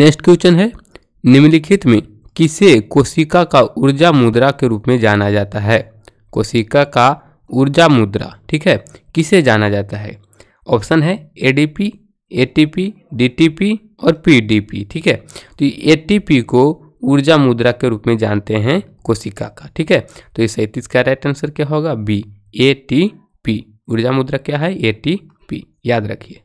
next question है निम्नलिखित में किसे कोशिका का ऊर्जा मुद्रा के रूप में जाना जाता है कोशिका का ऊर्जा मुद्रा ठीक है किसे जाना जाता है ऑप्शन है एडीपी एटीपी डीटीपी और पीडीपी ठीक है तो एटीपी को ऊर्जा मुद्रा के रूप में जानते हैं कोशिका का ठीक है तो ये सैंतीस का राइट आंसर क्या होगा बी ए टी पी ऊर्जा मुद्रा क्या है ए टी पी याद रखिए